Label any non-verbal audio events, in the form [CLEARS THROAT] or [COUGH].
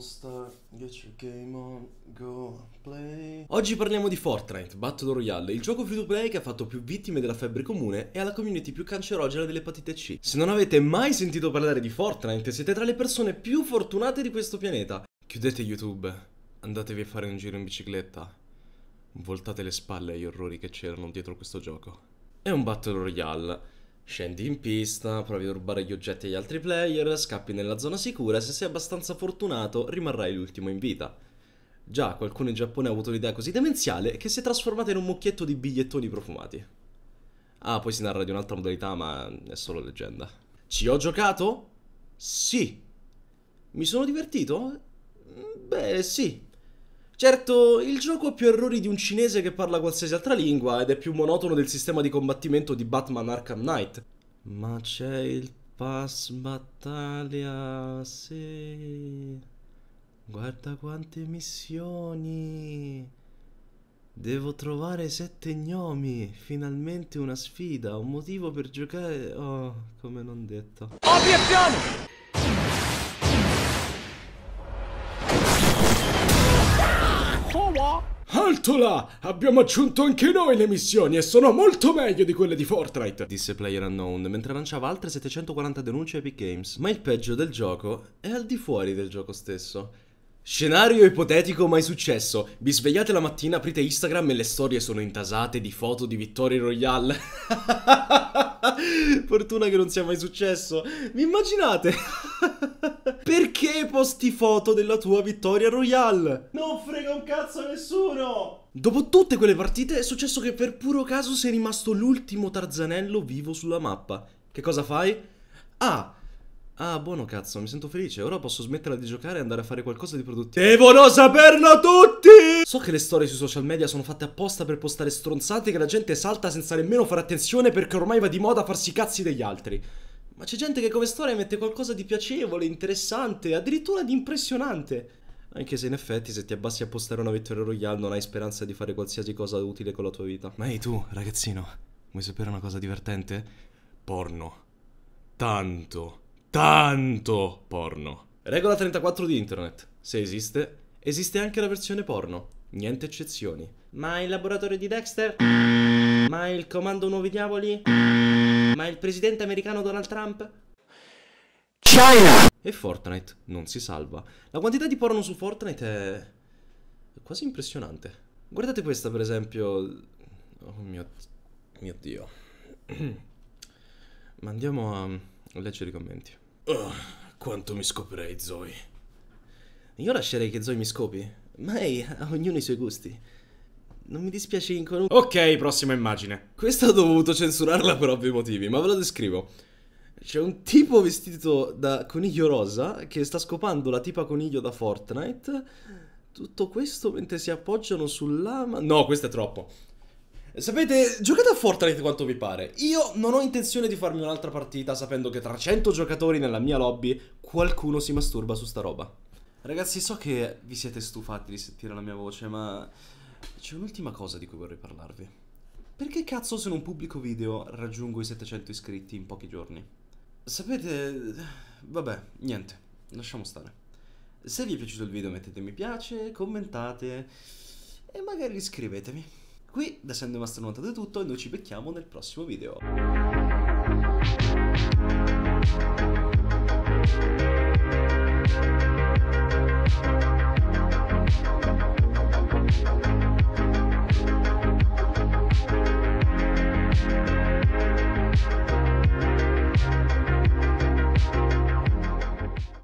Star, on, Oggi parliamo di Fortnite, Battle Royale, il gioco free to play che ha fatto più vittime della febbre comune e ha la community più cancerogena dell'epatite C. Se non avete mai sentito parlare di Fortnite, siete tra le persone più fortunate di questo pianeta. Chiudete YouTube, andatevi a fare un giro in bicicletta, voltate le spalle agli orrori che c'erano dietro questo gioco. È un Battle Royale Scendi in pista, provi a rubare gli oggetti agli altri player, scappi nella zona sicura e se sei abbastanza fortunato rimarrai l'ultimo in vita. Già, qualcuno in Giappone ha avuto un'idea così demenziale che si è trasformata in un mucchietto di bigliettoni profumati. Ah, poi si narra di un'altra modalità, ma è solo leggenda. Ci ho giocato? Sì. Mi sono divertito? Beh, sì. Certo, il gioco ha più errori di un cinese che parla qualsiasi altra lingua ed è più monotono del sistema di combattimento di Batman Arkham Knight. Ma c'è il pass battaglia, sì. Guarda quante missioni. Devo trovare sette gnomi. Finalmente una sfida, un motivo per giocare... Oh, come non detto. Obiezione! Alto là! Abbiamo aggiunto anche noi le missioni e sono molto meglio di quelle di Fortnite! Disse PlayerUnknown mentre lanciava altre 740 denunce a Epic Games. Ma il peggio del gioco è al di fuori del gioco stesso. Scenario ipotetico mai successo. Vi svegliate la mattina, aprite Instagram e le storie sono intasate di foto di vittorie royale. [LAUGHS] Fortuna che non sia mai successo. Vi immaginate? [LAUGHS] Perché posti foto della tua vittoria royale? Non frega un cazzo a nessuno! Dopo tutte quelle partite è successo che per puro caso sei rimasto l'ultimo tarzanello vivo sulla mappa. Che cosa fai? Ah, Ah, buono cazzo, mi sento felice. Ora posso smetterla di giocare e andare a fare qualcosa di produttivo. Devono saperlo tutti! So che le storie sui social media sono fatte apposta per postare stronzate che la gente salta senza nemmeno fare attenzione perché ormai va di moda a farsi i cazzi degli altri. Ma c'è gente che come storia mette qualcosa di piacevole, interessante, addirittura di impressionante. Anche se in effetti se ti abbassi a postare una vittoria royale non hai speranza di fare qualsiasi cosa utile con la tua vita. Ma ehi tu, ragazzino, vuoi sapere una cosa divertente? Porno. Tanto tanto porno. Regola 34 di internet. Se esiste, esiste anche la versione porno. Niente eccezioni. Ma il laboratorio di Dexter? Ma il comando Nuovi Diavoli? Ma il presidente americano Donald Trump? China! E Fortnite non si salva. La quantità di porno su Fortnite è... è quasi impressionante. Guardate questa per esempio... Oh mio... mio Dio. [CLEARS THROAT] Ma andiamo a leggere i commenti. Oh, quanto mi scoprirei Zoe. Io lascerei che Zoe mi scopi. ma ehi, a ognuno i suoi gusti. Non mi dispiace in qualunque... Ok, prossima immagine. Questa ho dovuto censurarla per ovvi motivi, ma ve la descrivo. C'è un tipo vestito da coniglio rosa che sta scopando la tipa coniglio da Fortnite. Tutto questo mentre si appoggiano sulla... No, questo è troppo. Sapete, giocate a Fortnite quanto vi pare. Io non ho intenzione di farmi un'altra partita sapendo che tra 100 giocatori nella mia lobby qualcuno si masturba su sta roba. Ragazzi, so che vi siete stufati di sentire la mia voce, ma c'è un'ultima cosa di cui vorrei parlarvi. Perché cazzo se non pubblico video raggiungo i 700 iscritti in pochi giorni? Sapete... vabbè, niente, lasciamo stare. Se vi è piaciuto il video mettete mi piace, commentate e magari iscrivetevi. Qui da Sandemaster 92 è tutto e noi ci becchiamo nel prossimo video.